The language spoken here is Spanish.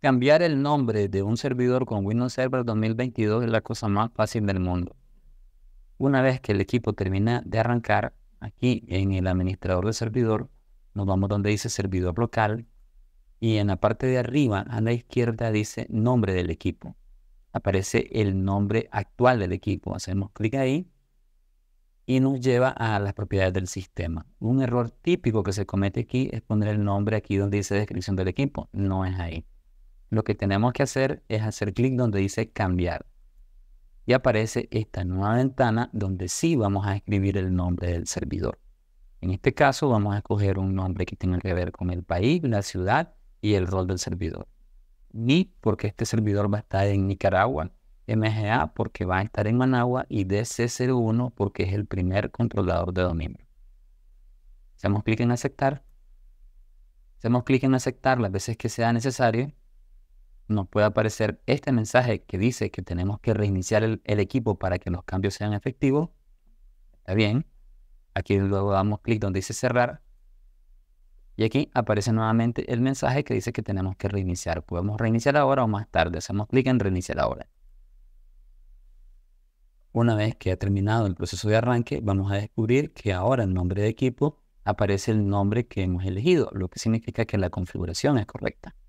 Cambiar el nombre de un servidor con Windows Server 2022 es la cosa más fácil del mundo. Una vez que el equipo termina de arrancar, aquí en el administrador de servidor, nos vamos donde dice servidor local y en la parte de arriba a la izquierda dice nombre del equipo. Aparece el nombre actual del equipo. Hacemos clic ahí y nos lleva a las propiedades del sistema. Un error típico que se comete aquí es poner el nombre aquí donde dice descripción del equipo. No es ahí lo que tenemos que hacer es hacer clic donde dice cambiar. Y aparece esta nueva ventana donde sí vamos a escribir el nombre del servidor. En este caso vamos a escoger un nombre que tenga que ver con el país, la ciudad y el rol del servidor. Ni porque este servidor va a estar en Nicaragua, MGA porque va a estar en Managua y DC01 porque es el primer controlador de dominio. Hacemos clic en aceptar. Hacemos clic en aceptar las veces que sea necesario nos puede aparecer este mensaje que dice que tenemos que reiniciar el, equipo para que los cambios sean efectivos. Está bien. Aquí luego damos clic donde dice cerrar. Y aquí aparece nuevamente el mensaje que dice que tenemos que reiniciar. Podemos reiniciar ahora o más tarde. Hacemos clic en reiniciar ahora. Una vez que ha terminado el proceso de arranque, vamos a descubrir que ahora en nombre de equipo aparece el nombre que hemos elegido, lo que significa que la configuración es correcta.